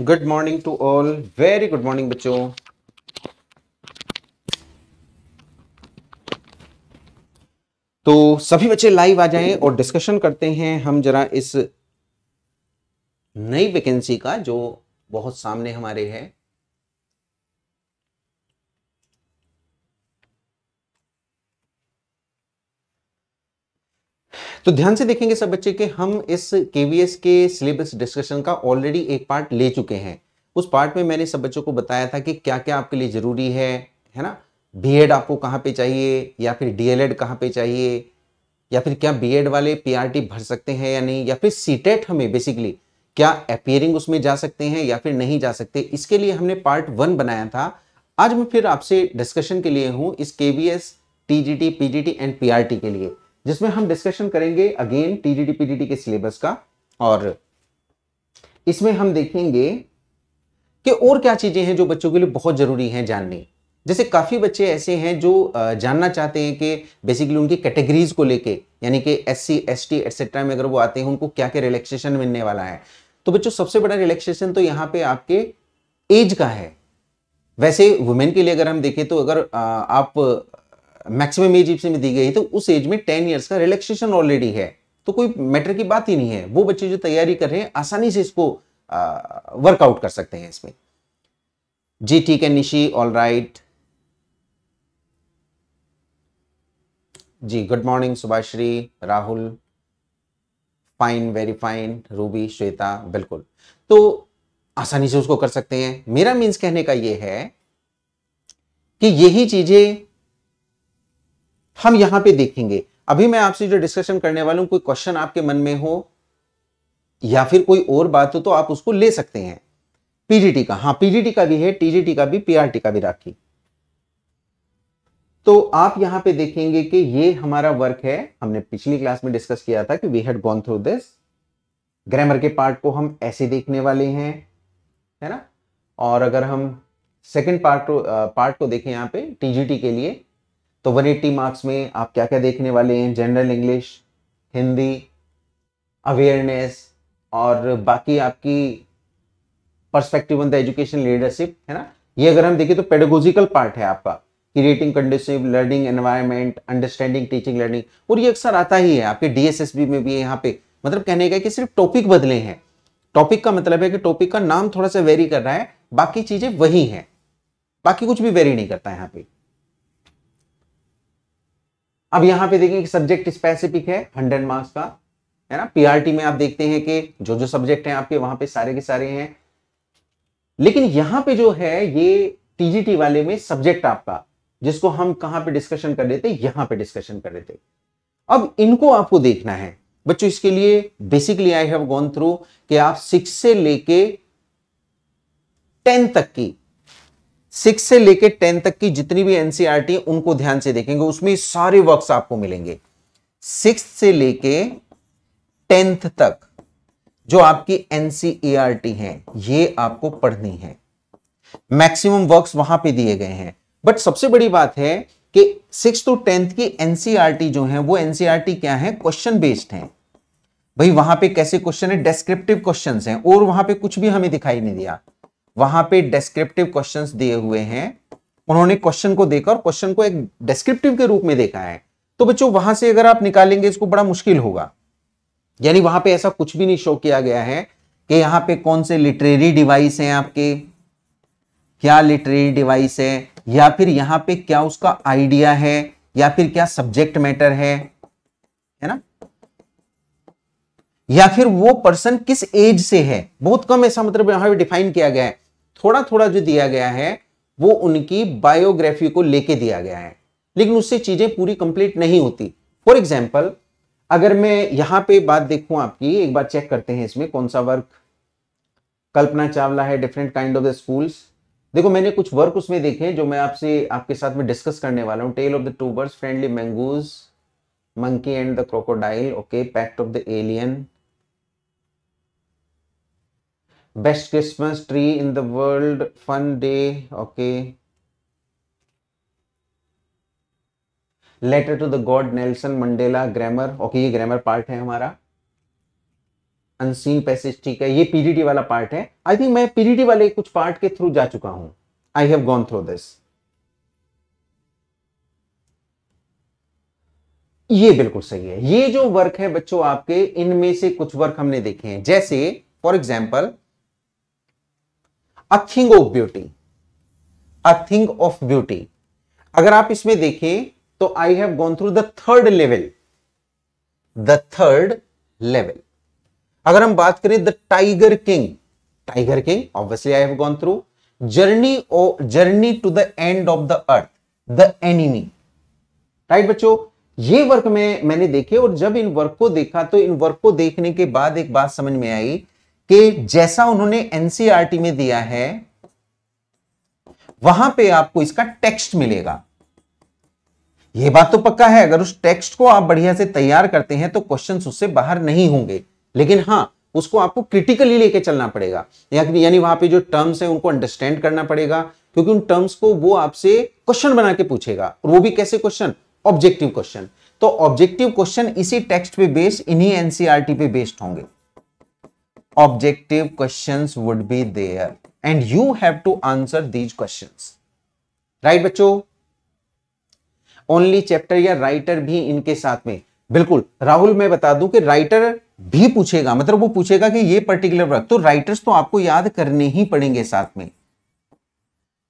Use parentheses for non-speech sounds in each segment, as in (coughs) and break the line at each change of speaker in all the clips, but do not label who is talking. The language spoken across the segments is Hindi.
Good morning to all very good morning बच्चों तो सभी बच्चे लाइव आ जाएं और डिस्कशन करते हैं हम जरा इस नई वैकेंसी का जो बहुत सामने हमारे है तो ध्यान से देखेंगे सब बच्चे कि हम इस केवीएस के सिलेबस डिस्कशन का ऑलरेडी एक पार्ट ले चुके हैं उस पार्ट में मैंने सब बच्चों को बताया था कि क्या क्या आपके लिए ज़रूरी है है ना बीएड आपको कहाँ पे चाहिए या फिर डीएलएड कहाँ पे चाहिए या फिर क्या बीएड वाले पीआरटी भर सकते हैं या नहीं या फिर सीटेट e हमें बेसिकली क्या अपियरिंग उसमें जा सकते हैं या फिर नहीं जा सकते इसके लिए हमने पार्ट वन बनाया था आज मैं फिर आपसे डिस्कशन के लिए हूँ इस K V S T G T P G T and P R T के लिए जिसमें हम डिस्कशन करेंगे अगेन टीजीडी पीजीडी के सिलेबस का और इसमें हम देखेंगे कि और क्या चीज़ें हैं जो बच्चों के लिए बहुत ज़रूरी हैं जाननी जैसे काफ़ी बच्चे ऐसे हैं जो जानना चाहते हैं कि बेसिकली उनकी कैटेगरीज को लेके यानी कि S C S T etcetera में अगर वो आते हैं उनको क्या क्या रिलैक्सेशन मिलने वाला है तो बच्चों सबसे बड़ा रिलैक्सेशन तो यहाँ पे आपके एज का है वैसे वुमेन के लिए अगर हम देखें तो अगर आप मैक्सिमम एज में दी गई तो उस एज में टेन ईयर्स का रिलैक्सेशन ऑलरेडी है तो कोई मैटर की बात ही नहीं है वो बच्चे जो तैयारी कर रहे हैं आसानी से इसको वर्कआउट कर सकते हैं इसमें जी ठीक है निशी ऑल राइट जी good morning Subhashi Rahul fine very fine Ruby Shweta बिल्कुल तो आसानी से उसको कर सकते हैं मेरा मीन्स कहने का ये है कि यही चीजें हम यहां पे देखेंगे अभी मैं आपसे जो डिस्कशन करने वाला हूं कोई क्वेश्चन आपके मन में हो या फिर कोई और बात हो तो आप उसको ले सकते हैं पीजीटी का हाँ पीजीटी का भी है टीजीटी का भी पीआरटी का भी राखी तो आप यहां पे देखेंगे कि ये हमारा वर्क है हमने पिछली क्लास में डिस्कस किया था कि we had gone through this grammar के पार्ट को हम ऐसे देखने वाले हैं है ना और अगर हम सेकेंड पार्ट पार्ट को देखें यहां पे टीजीटी के लिए तो 180 मार्क्स में आप क्या क्या देखने वाले हैं जनरल इंग्लिश हिंदी अवेयरनेस और बाकी आपकी perspective on the education leadership है ना ये अगर हम देखें तो पेडोगोजिकल पार्ट है आपका creating conducive learning environment understanding teaching learning और ये अक्सर आता ही है आपके डीएसएसबी में भी है यहाँ पे मतलब कहने का कि सिर्फ टॉपिक बदले हैं टॉपिक का मतलब है कि टॉपिक का नाम थोड़ा सा वेरी कर रहा है बाकी चीजें वही हैं बाकी कुछ भी वेरी नहीं करता है यहाँ पे अब यहां पे देखें कि सब्जेक्ट स्पेसिफिक है हंड्रेड मार्क्स का है ना पीआरटी में आप देखते हैं कि जो जो सब्जेक्ट हैं आपके वहां पे सारे के सारे हैं लेकिन यहां पे जो है ये टीजीटी वाले में सब्जेक्ट आपका जिसको हम कहां पे डिस्कशन कर रहे थे यहाँ पे डिस्कशन कर रहे थे अब इनको आपको देखना है बच्चों इसके लिए basically I have gone through कि आप सिक्स से लेके टेन तक की सिक्स से लेकर टेन तक की जितनी भी एनसीआरटी e उनको ध्यान से देखेंगे उसमें सारे वर्क्स आपको मिलेंगे सिक्स से लेके टेंथ तक जो आपकी एनसीईआरटी e है ये आपको पढ़नी है मैक्सिमम वर्क्स वहां पे दिए गए हैं बट सबसे बड़ी बात है कि सिक्स टू टेंथ की एनसीईआरटी e जो है वो एनसीईआरटी क्या है क्वेश्चन बेस्ड है भाई वहां पे कैसे क्वेश्चन है डेस्क्रिप्टिव क्वेश्चंस हैं और वहां पे कुछ भी हमें दिखाई नहीं दिया वहां पे डिस्क्रिप्टिव क्वेश्चंस दिए हुए हैं उन्होंने क्वेश्चन को देखा और क्वेश्चन को एक डिस्क्रिप्टिव के रूप में देखा है तो बच्चों वहां से अगर आप निकालेंगे इसको बड़ा मुश्किल होगा यानी वहां पे ऐसा कुछ भी नहीं शो किया गया है कि यहाँ पे कौन से लिटरेरी डिवाइस हैं आपके क्या लिटरेरी डिवाइस है या फिर यहाँ पे क्या उसका आइडिया है या फिर क्या सब्जेक्ट मैटर है है ना या फिर वो पर्सन किस एज से है बहुत कम ऐसा मतलब यहां पर डिफाइन किया गया है थोड़ा थोड़ा जो दिया गया है वो उनकी बायोग्राफी को लेके दिया गया है लेकिन उससे चीजें पूरी कंप्लीट नहीं होती फॉर एग्जाम्पल अगर मैं यहां पे बात देखूं आपकी एक बार चेक करते हैं इसमें कौन सा वर्क कल्पना चावला है different kind of the schools देखो मैंने कुछ वर्क उसमें देखे जो मैं आपसे आपके साथ में डिस्कस करने वाला हूँ tale of the two birds friendly mongoose monkey and the crocodile okay pact of the alien best Christmas tree in the world fun day okay letter to the god Nelson Mandela grammar okay ये ग्रामर पार्ट है हमारा अनसीन पैसेज ठीक है ये पीडीटी वाला पार्ट है आई थिंक मैं पीडीटी वाले कुछ पार्ट के थ्रू जा चुका हूं I have gone through this ये बिल्कुल सही है ये जो वर्क है बच्चों आपके इनमें से कुछ वर्क हमने देखे हैं जैसे for example a thing of beauty a thing of beauty अगर आप इसमें देखें तो I have gone through the third level the third level अगर हम बात करें the tiger king tiger king obviously I have gone through journey journey to the end of the earth the enemy right बच्चों ये वर्क में मैंने देखे और जब इन वर्क को देखा तो इन वर्क को देखने के बाद एक बात समझ में आई कि जैसा उन्होंने एनसीईआरटी e में दिया है वहां पे आपको इसका टेक्स्ट मिलेगा यह बात तो पक्का है अगर उस टेक्स्ट को आप बढ़िया से तैयार करते हैं तो क्वेश्चन उससे बाहर नहीं होंगे लेकिन हां उसको आपको क्रिटिकली लेके चलना पड़ेगा यानी वहां पे जो टर्म्स हैं उनको अंडरस्टैंड करना पड़ेगा क्योंकि उन टर्म्स को वो आपसे क्वेश्चन बना के पूछेगा और वो भी कैसे क्वेश्चन ऑब्जेक्टिव क्वेश्चन तो ऑब्जेक्टिव क्वेश्चन इसी टेक्स्ट पे बेस्ड इन्हीं एनसीआरटी e पे बेस्ड होंगे objective questions would be there and you have to answer these questions right बच्चों ओनली चैप्टर या राइटर भी इनके साथ में बिल्कुल राहुल मैं बता दूं कि राइटर भी पूछेगा मतलब वो पूछेगा कि ये पर्टिकुलर वर्क तो राइटर्स तो आपको याद करने ही पड़ेंगे साथ में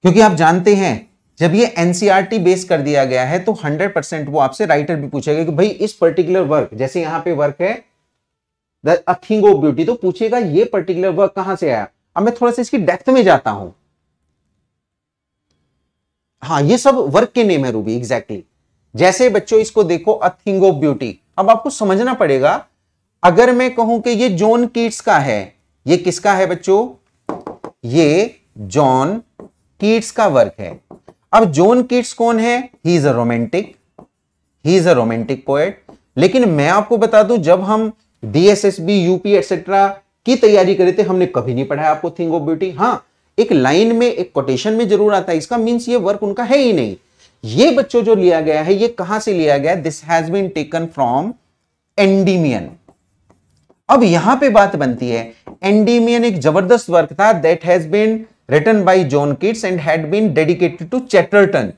क्योंकि आप जानते हैं जब ये एनसीआरटी बेस e कर दिया गया है तो 100 परसेंट वो आपसे राइटर भी पूछेगा कि भाई इस पर्टिकुलर वर्क जैसे यहां पे वर्क है थिंग ऑफ ब्यूटी तो पूछेगा ये पर्टिकुलर वर्क कहां से आया अब मैं थोड़ा सा इसकी डेप्थ में जाता हूं हाँ ये सब वर्क के नेम है रूबी एग्जैक्टली exactly. जैसे बच्चों इसको देखो अ थिंग ऑफ ब्यूटी अब आपको समझना पड़ेगा अगर मैं कहूं कि ये जॉन कीट्स का है ये किसका है बच्चों ये जॉन कीट्स का वर्क है अब जॉन कीट्स कौन है he is a romantic he is a romantic poet लेकिन मैं आपको बता दूं जब हम डीएसएसबी यूपी एक्सेट्रा की तैयारी करे थे हमने कभी नहीं पढ़ा आपको थिंग ऑफ ब्यूटी हाँ एक लाइन में एक कोटेशन में जरूर आता है इसका मीन्स ये वर्क उनका है ही नहीं ये बच्चों जो लिया गया है ये कहां से लिया गया this has been taken from Endymion अब यहां पे बात बनती है एंडीमियन एक जबरदस्त वर्क था that has been written by John Keats and had been dedicated to Chatterton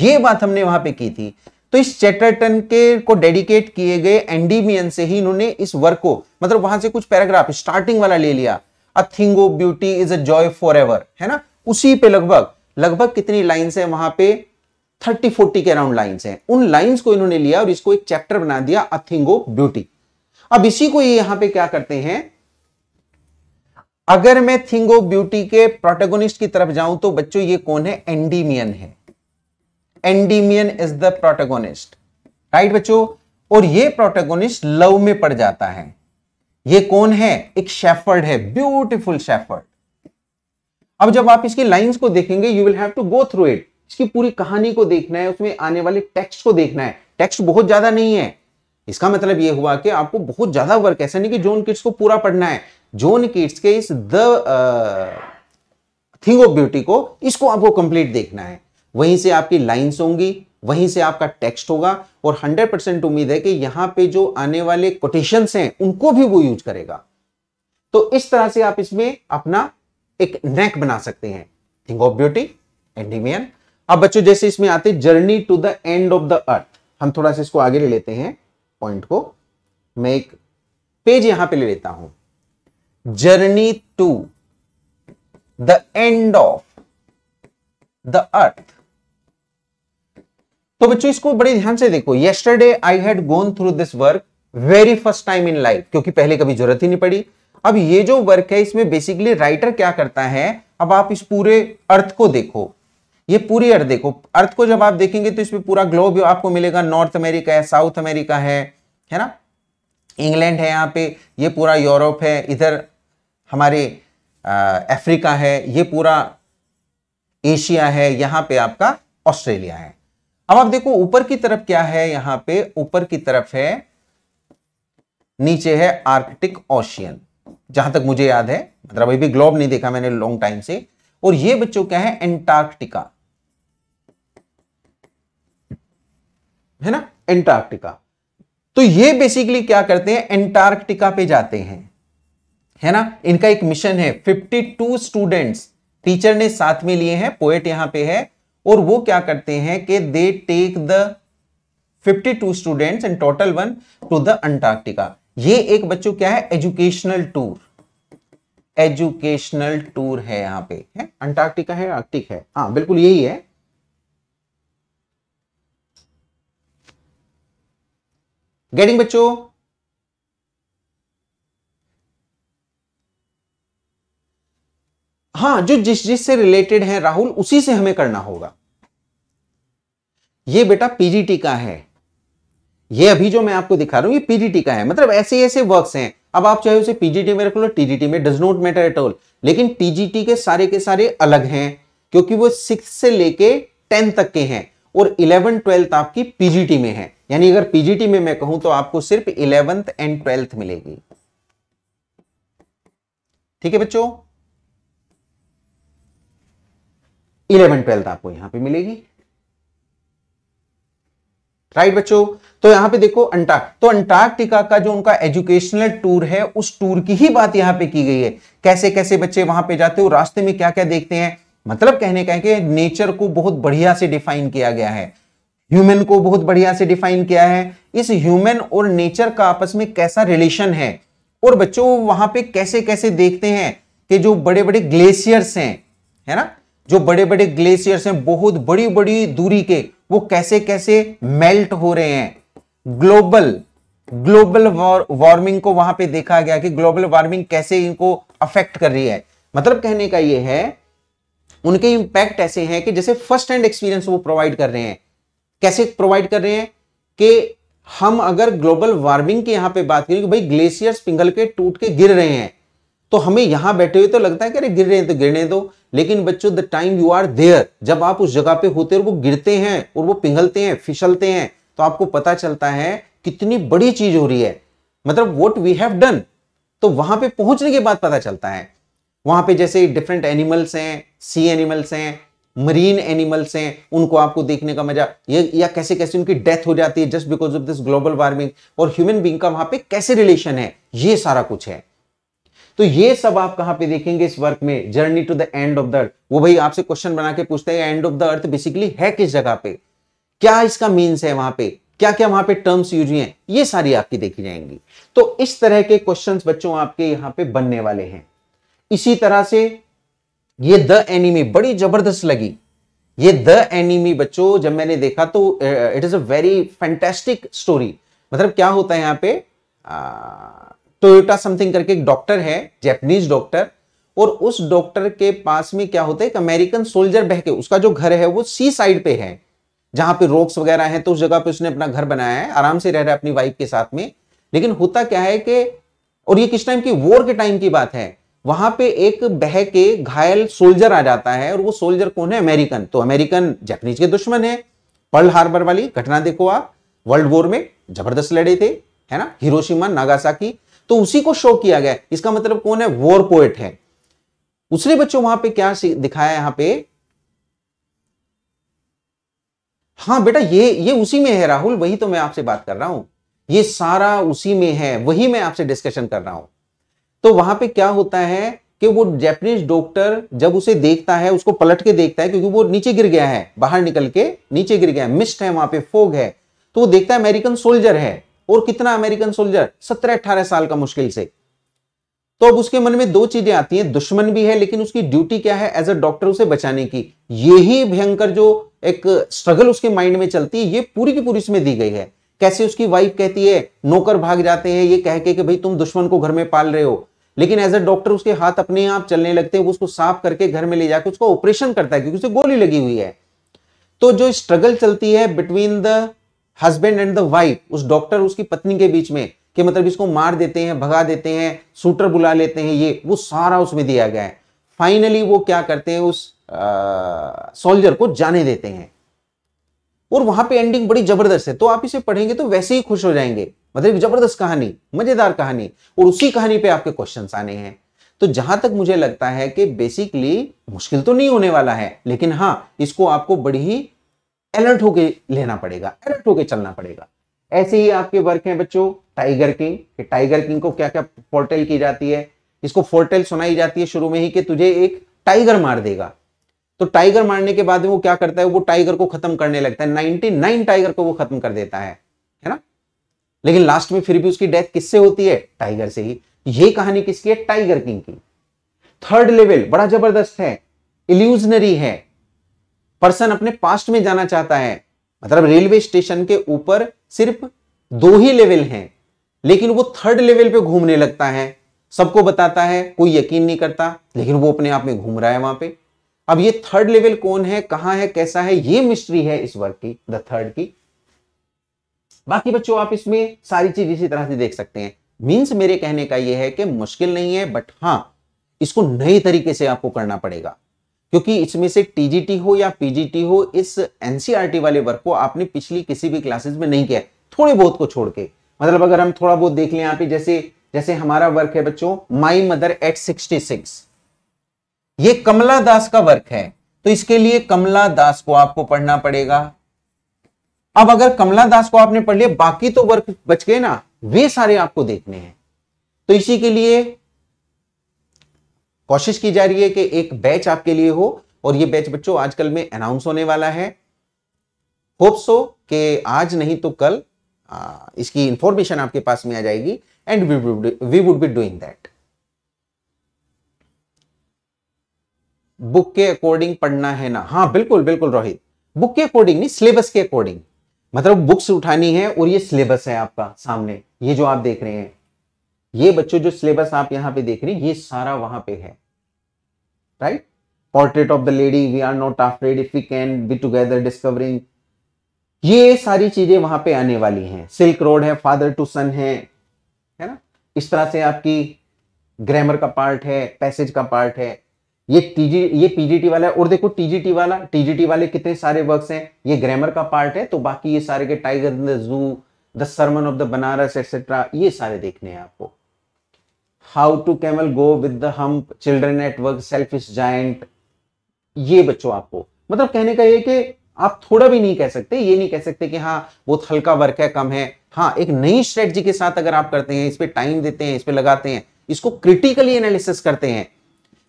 ये बात हमने वहां पे की थी तो इस चैटरटन के को डेडिकेट किए गए एंडीमियन से ही इन्होंने इस वर्क को मतलब वहां से कुछ पैराग्राफ स्टार्टिंग वाला ले लिया a thing of beauty is a joy for ever है ना उसी पे लगभग लगभग कितनी लाइन्स है वहां पे थर्टी फोर्टी के अराउंड लाइन्स हैं उन लाइन्स को इन्होंने लिया और इसको एक चैप्टर बना दिया अ थिंग ऑफ ब्यूटी अब इसी को ये यहां पे क्या करते हैं अगर मैं थिंग ऑफ ब्यूटी के प्रोटेगोनिस्ट की तरफ जाऊं तो बच्चों ये कौन है एंडीमियन है Endymion is the protagonist right बच्चों और ये प्रोटेगोनिस्ट लव में पड़ जाता है ये कौन है एक शेफर्ड है ब्यूटिफुल शेफर्ड अब जब आप इसकी लाइंस को देखेंगे you will have to go through it इसकी पूरी कहानी को देखना है उसमें आने वाले टेक्स्ट को देखना है टेक्स्ट बहुत ज्यादा नहीं है इसका मतलब यह हुआ कि आपको बहुत ज्यादा वर्क ऐसा नहीं कि जोन किट्स को पूरा पढ़ना है जोन किट्स के इस द थिंग ऑफ ब्यूटी को इसको आपको कंप्लीट देखना है वहीं से आपकी लाइन्स होंगी वहीं से आपका टेक्स्ट होगा और 100 परसेंट उम्मीद है कि यहां पे जो आने वाले कोटेशन हैं उनको भी वो यूज करेगा तो इस तरह से आप इसमें अपना एक नेक बना सकते हैं thing of beauty Endymion अब बच्चों जैसे इसमें आते journey to the end of the earth हम थोड़ा सा इसको आगे ले लेते हैं पॉइंट को मैं एक पेज यहां पर ले लेता हूं journey to the end of the earth तो बच्चों इसको बड़े ध्यान से देखो yesterday I had gone through this work very first time in life क्योंकि पहले कभी जरूरत ही नहीं पड़ी अब ये जो वर्क है इसमें बेसिकली राइटर क्या करता है अब आप इस पूरे अर्थ को देखो ये पूरी अर्थ देखो अर्थ को जब आप देखेंगे तो इसमें पूरा ग्लोब आपको मिलेगा नॉर्थ अमेरिका है साउथ अमेरिका है है ना इंग्लैंड है यहाँ पे ये पूरा यूरोप है इधर हमारे अफ्रीका है ये पूरा एशिया है यहाँ पे आपका ऑस्ट्रेलिया है अब आप देखो ऊपर की तरफ क्या है यहां पे ऊपर की तरफ है नीचे है आर्कटिक ओशियन जहां तक मुझे याद है मतलब अभी भी ग्लोब नहीं देखा मैंने लॉन्ग टाइम से और ये बच्चों क्या है एंटार्क्टिका है ना एंटार्क्टिका तो ये बेसिकली क्या करते हैं एंटार्क्टिका पे जाते हैं है ना इनका एक मिशन है 52 स्टूडेंट्स टीचर ने साथ में लिए हैं पोएट यहां पे है और वो क्या करते हैं कि they take the 52 students and total one to the Antarctica ये एक बच्चों क्या है एजुकेशनल टूर एजुकेशनल टूर है यहां पे है अंटार्कटिका है आर्टिक है हाँ बिल्कुल यही है गेटिंग बच्चों हाँ जो जिस जिस से रिलेटेड है राहुल उसी से हमें करना होगा ये बेटा पीजीटी का है ये अभी जो मैं आपको दिखा रहा हूं ये पीजीटी का है मतलब ऐसे ऐसे वर्क्स हैं अब आप चाहे उसे पीजीटी में रख लो टीजीटी में does not matter at all लेकिन टीजीटी के सारे के सारे अलग हैं क्योंकि वो सिक्स से लेके टेन तक के हैं और इलेवन ट्वेल्थ आपकी पीजीटी में है यानी अगर पीजीटी में मैं कहूं तो आपको सिर्फ इलेवंथ एंड ट्वेल्थ मिलेगी ठीक है बच्चों इलेवन ट्वेल्थ आपको यहां पे मिलेगी राइट right, बच्चों तो यहां पे देखो अंटार्क तो अंटार्कटिका का जो उनका एजुकेशनल टूर है उस टूर की ही बात यहां पे की गई है कैसे कैसे बच्चे वहां पे जाते हो रास्ते में क्या क्या देखते हैं मतलब कहने का है कि नेचर को बहुत बढ़िया से डिफाइन किया गया है ह्यूमन को बहुत बढ़िया से डिफाइन किया है इस ह्यूमन और नेचर का आपस में कैसा रिलेशन है और बच्चों वहां पे कैसे कैसे देखते हैं कि जो बड़े बड़े ग्लेशियर्स हैं है ना जो बड़े बड़े ग्लेशियर्स हैं बहुत बड़ी बड़ी दूरी के वो कैसे कैसे मेल्ट हो रहे हैं ग्लोबल ग्लोबल वार्मिंग को वहां पे देखा गया कि ग्लोबल वार्मिंग कैसे इनको अफेक्ट कर रही है मतलब कहने का ये है उनके इंपैक्ट ऐसे हैं कि जैसे फर्स्ट हैंड एक्सपीरियंस वो प्रोवाइड कर रहे हैं कैसे प्रोवाइड कर रहे हैं कि हम अगर ग्लोबल वार्मिंग की यहां पे बात करें कि भाई ग्लेशियर्स पिंगल के टूट के गिर रहे हैं तो हमें यहां बैठे हुए तो लगता है कि अरे गिर रहे हैं तो गिरने दो लेकिन बच्चों the time you are there जब आप उस जगह पे होते हैं वो गिरते हैं और वो पिघलते हैं फिसलते हैं तो आपको पता चलता है कितनी बड़ी चीज हो रही है मतलब वॉट वी हैव डन तो वहां पे पहुंचने के बाद पता चलता है वहां पे जैसे डिफरेंट एनिमल्स हैं सी एनिमल्स हैं मरीन एनिमल्स हैं उनको आपको देखने का मजा ये या कैसे कैसे उनकी डेथ हो जाती है just because of this global warming और ह्यूमन बींग का वहां पे कैसे रिलेशन है ये सारा कुछ है तो ये सब आप कहां पे देखेंगे इस वर्क में journey to the end of the earth वो भाई आपसे क्वेश्चन बना के पूछते हैं end of the earth basically है किस जगह पे क्या इसका मीन्स है वहां पे क्या क्या वहां पे टर्म्स यूज हुए ये सारी आपकी देखी जाएंगी तो इस तरह के क्वेश्चन बच्चों आपके यहां पर बनने वाले हैं इसी तरह से ये द एनिमी बड़ी जबरदस्त लगी ये द एनिमी बच्चों जब मैंने देखा तो it is a very fantastic story मतलब क्या होता है यहाँ पे टोयोटा समथिंग करके एक डॉक्टर है जैपनीज डॉक्टर और उस डॉक्टर के पास में क्या होता है एक अमेरिकन सोल्जर बह के उसका जो घर है वो सी साइड पे है जहां पे रोक्स वगैरह हैं तो उस जगह पे उसने अपना घर बनाया है आराम से रह रहा है अपनी वाइफ के साथ में लेकिन होता क्या है कि और ये किस टाइम की वॉर के टाइम की बात है वहां पे एक बह के घायल सोल्जर आ जाता है और वो सोल्जर कौन है अमेरिकन तो अमेरिकन जैपनीज के दुश्मन है पर्ल हार्बर वाली घटना देखो आप वर्ल्ड वॉर में जबरदस्त लड़े थे है ना हिरोशिमा नागासाकी तो उसी को शो किया गया इसका मतलब कौन है वॉर पोएट है उसने बच्चों वहां पे क्या दिखाया यहां पे हां बेटा ये ये उसी में है राहुल वही तो मैं आपसे बात कर रहा हूं ये सारा उसी में है वही मैं आपसे डिस्कशन कर रहा हूं तो वहां पे क्या होता है कि वो जैपनीज डॉक्टर जब उसे देखता है उसको पलट के देखता है क्योंकि वो नीचे गिर गया है बाहर निकल के नीचे गिर गया है मिस्ट है वहां पे फोग है तो वो देखता है अमेरिकन सोल्जर है और कितना अमेरिकन सोल्जर सत्रह अठारह साल का मुश्किल से तो अब उसके मन में दो चीजें आती हैं दुश्मन भी है लेकिन उसकी ड्यूटी क्या है एज अ डॉक्टर उसे बचाने की यही भयंकर जो एक स्ट्रगल उसके माइंड में चलती है ये पूरी की पूरी इसमें दी गई है कैसे उसकी वाइफ कहती है नौकर भाग जाते हैं ये कह के कि भाई तुम दुश्मन को घर में पाल रहे हो लेकिन एज अ डॉक्टर उसके हाथ अपने आप चलने लगते हैं उसको साफ करके घर में ले जाकर उसका ऑपरेशन करता है क्योंकि उसे गोली लगी हुई है तो जो स्ट्रगल चलती है between the husband and the wife उस डॉक्टर उसकी पत्नी के बीच में कि मतलब इसको मार देते हैं भगा देते हैं शूटर बुला लेते हैं ये वो सारा उसमें दिया गया है फाइनली वो क्या करते हैं उस सोल्जर को जाने देते हैं और वहां पे एंडिंग बड़ी जबरदस्त है तो आप इसे पढ़ेंगे तो वैसे ही खुश हो जाएंगे मतलब जबरदस्त कहानी मजेदार कहानी और उसी कहानी पे आपके क्वेश्चन आने हैं तो जहां तक मुझे लगता है कि बेसिकली मुश्किल तो नहीं होने वाला है लेकिन हाँ इसको आपको बड़ी ही अलर्ट होके लेना पड़ेगा अलर्ट होके चलना पड़ेगा ऐसे ही आपके वर्क हैं बच्चों टाइगर किंग कि टाइगर किंग को क्या क्या फोर्टेल की जाती है इसको फोर्टेल सुनाई जाती है शुरू में ही कि तुझे एक टाइगर मार देगा तो टाइगर मारने के बाद वो क्या करता है वो टाइगर को खत्म करने लगता है नाइनटी नाइन टाइगर को वो खत्म कर देता है है ना लेकिन लास्ट में फिर भी उसकी डेथ किससे होती है टाइगर से ही ये कहानी किसकी है टाइगर किंग की थर्ड लेवल बड़ा जबरदस्त है इल्यूजनरी है पर्सन अपने पास्ट में जाना चाहता है मतलब रेलवे स्टेशन के ऊपर सिर्फ दो ही लेवल हैं लेकिन वो थर्ड लेवल पे घूमने लगता है सबको बताता है कोई यकीन नहीं करता लेकिन वो अपने आप में घूम रहा है वहां पे अब ये थर्ड लेवल कौन है कहां है कैसा है ये मिस्ट्री है इस वर्क की द थर्ड की बाकी बच्चों आप इसमें सारी चीज इसी तरह से देख सकते हैं मीन्स मेरे कहने का यह है कि मुश्किल नहीं है बट हां इसको नए तरीके से आपको करना पड़ेगा क्योंकि इसमें से टीजीटी हो या पीजीटी हो इस एनसीईआरटी e वाले वर्क को आपने पिछली किसी भी क्लासेस में नहीं किया थोड़े बहुत को छोड़ के मतलब अगर हम थोड़ा बहुत देख लें यहां पे जैसे जैसे हमारा वर्क है बच्चों my mother at sixty six ये कमला दास का वर्क है तो इसके लिए कमला दास को आपको पढ़ना पड़ेगा अब अगर कमला दास को आपने पढ़ लिया बाकी तो वर्क बच गए ना वे सारे आपको देखने हैं तो इसी के लिए कोशिश की जा रही है कि एक बैच आपके लिए हो और ये बैच बच्चों आजकल में अनाउंस होने वाला है होप सो कि आज नहीं तो कल आ, इसकी इंफॉर्मेशन आपके पास में आ जाएगी and we would be doing that book के अकॉर्डिंग पढ़ना है ना हाँ बिल्कुल बिल्कुल रोहित बुक के अकॉर्डिंग नहीं सिलेबस के अकॉर्डिंग मतलब बुक्स उठानी है और ये सिलेबस है आपका सामने ये जो आप देख रहे हैं ये बच्चों जो सिलेबस आप यहां पे देख रहे हैं ये सारा वहां पे है right? Portrait of the lady, we are not afraid if we can be together discovering. ये सारी चीजें वहां पे आने वाली हैं सिल्क रोड है फादर टू सन है है ना इस तरह से आपकी ग्रामर का पार्ट है पैसेज का पार्ट है ये टीजी ये पीजीटी वाला है और देखो टीजीटी वाला टीजीटी वाले कितने सारे वर्क्स हैं ये ग्रामर का पार्ट है तो बाकी ये सारे के tiger the zoo the sermon of the Banaras etcetera ये सारे देखने हैं आपको how to camel go with the hump children network selfish giant ये बच्चों आपको मतलब कहने का ये कि आप थोड़ा भी नहीं कह सकते ये नहीं कह सकते कि हाँ बहुत हल्का वर्क है कम है हाँ एक नई स्ट्रेटजी के साथ अगर आप करते हैं इस पर टाइम देते हैं इस पर लगाते हैं इसको क्रिटिकली एनालिसिस करते हैं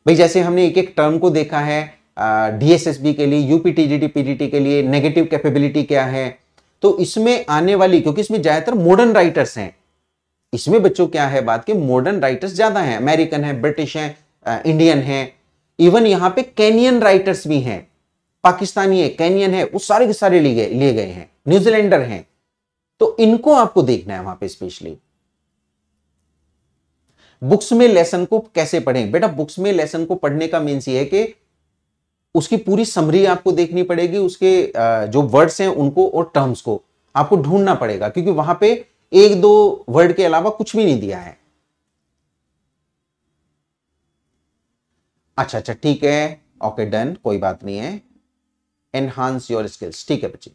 भाई जैसे हमने एक एक टर्म को देखा है डीएसएसबी के लिए यूपीटीजीटी पीजीटी के लिए नेगेटिव कैपेबिलिटी क्या है तो इसमें आने वाली क्योंकि इसमें ज्यादातर मॉडर्न राइटर्स हैं इसमें बच्चों क्या है बात कि मॉडर्न राइटर्स ज्यादा हैं अमेरिकन हैं ब्रिटिश हैं इंडियन हैं इवन यहां पे कैनियन राइटर्स भी हैं पाकिस्तानी है कैनियन है वो सारे के सारे लिए लिए गए हैं न्यूजीलैंडर हैं तो इनको आपको देखना है वहां पे स्पेशली बुक्स में लेसन को कैसे पढ़ें बेटा बुक्स में लेसन को पढ़ने का मीन्स ये है कि उसकी पूरी समरी आपको देखनी पड़ेगी उसके जो वर्ड्स हैं उनको और टर्म्स को आपको ढूंढना पड़ेगा क्योंकि वहां पर एक दो वर्ड के अलावा कुछ भी नहीं दिया है अच्छा अच्छा ठीक है ओके डन कोई बात नहीं है एनहांस योर स्किल्स ठीक है बच्चे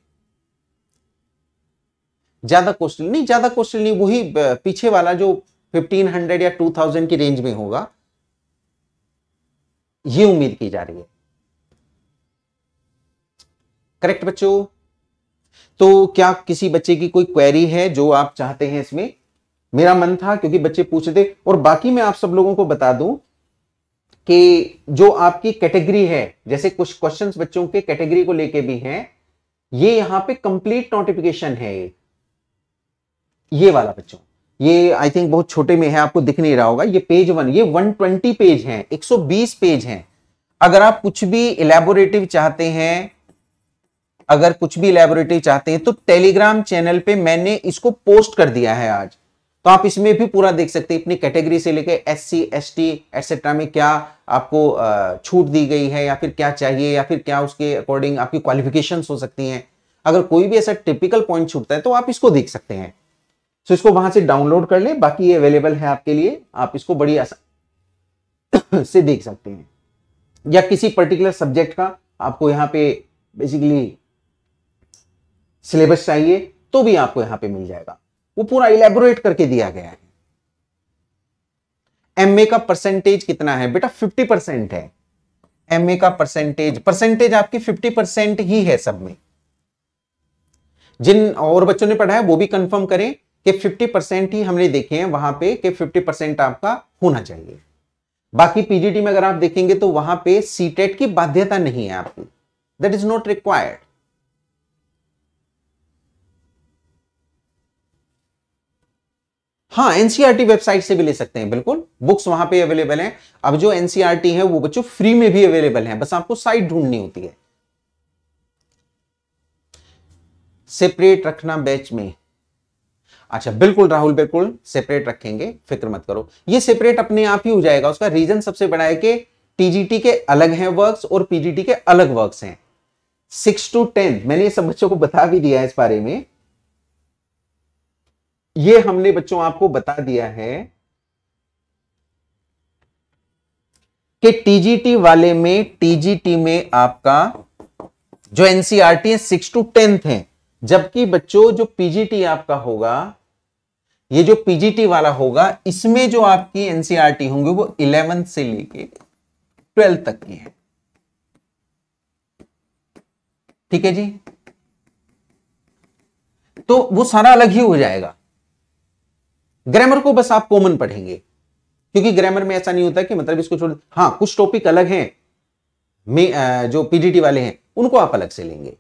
ज्यादा क्वेश्चन नहीं ज्यादा क्वेश्चन नहीं वही पीछे वाला जो 1500 या 2000 की रेंज में होगा ये उम्मीद की जा रही है करेक्ट बच्चों तो क्या किसी बच्चे की कोई क्वेरी है जो आप चाहते हैं इसमें मेरा मन था क्योंकि बच्चे पूछ थे और बाकी मैं आप सब लोगों को बता दूं कि जो आपकी कैटेगरी है जैसे कुछ क्वेश्चंस बच्चों के कैटेगरी को लेके भी हैं ये यहां पे कंप्लीट नोटिफिकेशन है ये ये वाला बच्चों ये आई थिंक बहुत छोटे में है आपको दिख नहीं रहा होगा ये पेज वन ये वन पेज है एक पेज है अगर आप कुछ भी इलेबोरेटिव चाहते हैं अगर कुछ भी लेबोरेटरी चाहते हैं तो टेलीग्राम चैनल पे मैंने इसको पोस्ट कर दिया है आज तो आप इसमें भी पूरा देख सकते हैं अपनी कैटेगरी से लेके S C S T etcetera में क्या आपको छूट दी गई है या फिर क्या चाहिए या फिर क्या उसके अकॉर्डिंग आपकी क्वालिफिकेशन हो सकती हैं अगर कोई भी ऐसा टिपिकल पॉइंट छूटता है तो आप इसको देख सकते हैं तो इसको वहां से डाउनलोड कर ले बाकी ये अवेलेबल है आपके लिए आप इसको बड़ी आसान (coughs) से देख सकते हैं या किसी पर्टिकुलर सब्जेक्ट का आपको यहाँ पे बेसिकली सिलेबस चाहिए तो भी आपको यहां पे मिल जाएगा वो पूरा इलेबोरेट करके दिया गया है एमए का परसेंटेज कितना है बेटा 50 परसेंट है एमए का परसेंटेज परसेंटेज आपकी 50 परसेंट ही है सब में जिन और बच्चों ने पढ़ा है वो भी कंफर्म करें कि 50 परसेंट ही हमने देखे हैं वहां पे कि 50 परसेंट आपका होना चाहिए बाकी पीजीटी में अगर आप देखेंगे तो वहां पे सीटेट e की बाध्यता नहीं है आपकी दैट इज नॉट रिक्वायर्ड हाँ एनसीआरटी वेबसाइट e से भी ले सकते हैं बिल्कुल बुक्स वहां पे अवेलेबल हैं अब जो एनसीआरटी e है वो बच्चों फ्री में भी अवेलेबल हैं बस आपको साइट ढूंढनी होती है सेपरेट रखना बैच में अच्छा बिल्कुल राहुल बिल्कुल सेपरेट रखेंगे फिक्र मत करो ये सेपरेट अपने आप ही हो जाएगा उसका रीजन सबसे बड़ा है कि टीजीटी के अलग हैं वर्क्स और पीजीटी के अलग वर्क्स हैं सिक्स टू टेंथ मैंने ये सब बच्चों को बता भी दिया है इस बारे में ये हमने बच्चों आपको बता दिया है कि टीजीटी वाले में टीजीटी में आपका जो एनसीआरटी है सिक्स टू टेंथ है जबकि बच्चों जो पीजीटी आपका होगा ये जो पीजीटी वाला होगा इसमें जो आपकी एनसीआरटी e होंगे वो इलेवेंथ से लेके ट्वेल्थ तक की है ठीक है जी तो वो सारा अलग ही हो जाएगा ग्रामर को बस आप कॉमन पढ़ेंगे क्योंकि ग्रामर में ऐसा नहीं होता कि मतलब इसको छोड़ हाँ कुछ टॉपिक अलग हैं में जो पीडीटी वाले हैं उनको आप अलग से लेंगे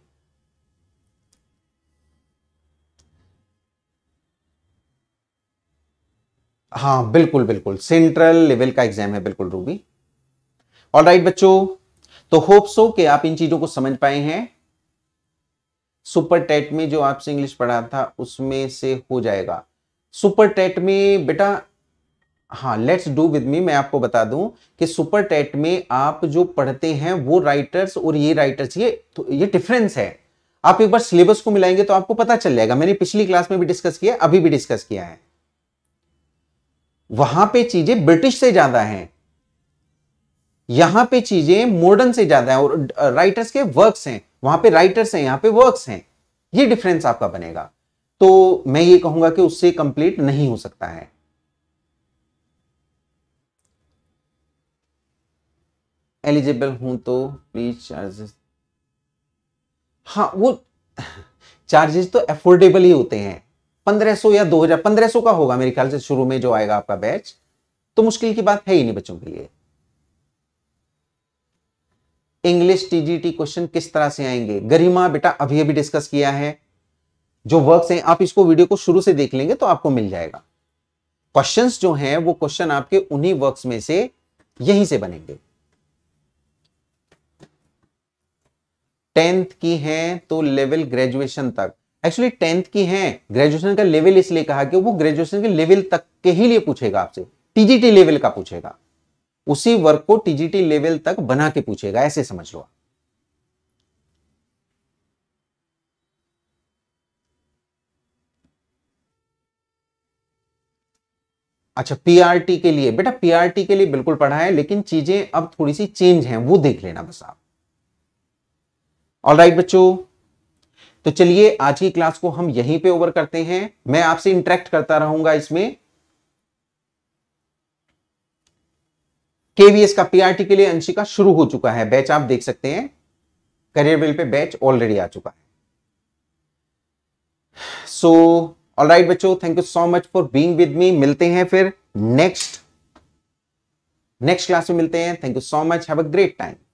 हाँ बिल्कुल बिल्कुल सेंट्रल लेवल का एग्जाम है बिल्कुल रूबी ऑल राइट बच्चों तो होप सो कि आप इन चीजों को समझ पाए हैं सुपर टेट में जो आपसे इंग्लिश पढ़ा था उसमें से हो जाएगा सुपर टेट में बेटा हाँ लेट्स डू विद मी मैं आपको बता दूं कि सुपर टेट में आप जो पढ़ते हैं वो राइटर्स और ये राइटर्स ये तो ये डिफरेंस है आप एक बार सिलेबस को मिलाएंगे तो आपको पता चल जाएगा मैंने पिछली क्लास में भी डिस्कस किया अभी भी डिस्कस किया है वहां पे चीजें ब्रिटिश से ज्यादा हैं यहां पे चीजें मॉडर्न से ज्यादा है और राइटर्स uh, के वर्क्स हैं वहां पे राइटर्स हैं यहां पे वर्क्स हैं ये डिफरेंस आपका बनेगा तो मैं ये कहूंगा कि उससे कंप्लीट नहीं हो सकता है एलिजिबल हूं तो प्लीज चार्जेस हाँ वो चार्जेस तो एफोर्डेबल ही होते हैं 1500 या 2000 1500 का होगा मेरे ख्याल से शुरू में जो आएगा आपका बैच तो मुश्किल की बात है ही नहीं बच्चों के लिए इंग्लिश टीजीटी क्वेश्चन किस तरह से आएंगे गरिमा बेटा अभी अभी डिस्कस किया है जो वर्क्स हैं आप इसको वीडियो को शुरू से देख लेंगे तो आपको मिल जाएगा क्वेश्चंस जो हैं वो क्वेश्चन आपके उन्हीं वर्क्स में से यहीं से बनेंगे टेंथ की हैं तो लेवल ग्रेजुएशन तक एक्चुअली टेंथ की हैं ग्रेजुएशन का लेवल इसलिए कहा कि वो ग्रेजुएशन के लेवल तक के ही लिए पूछेगा आपसे टीजीटी लेवल का पूछेगा उसी वर्क को टीजीटी लेवल तक बना के पूछेगा ऐसे समझ लो आप अच्छा पीआरटी के लिए बेटा पीआरटी के लिए बिल्कुल पढ़ा है लेकिन चीजें अब थोड़ी सी चेंज हैं वो देख लेना बस आप ऑल राइट बच्चो तो चलिए आज की क्लास को हम यहीं पे ओवर करते हैं मैं आपसे इंटरेक्ट करता रहूंगा इसमें केवीएस का पीआरटी के लिए अंशिका शुरू हो चुका है बैच आप देख सकते हैं करियर बिल पे बैच ऑलरेडी आ चुका है सो so, ऑल राइट बच्चों thank you so much for being with me मिलते हैं फिर नेक्स्ट नेक्स्ट क्लास में मिलते हैं thank you so much have a great time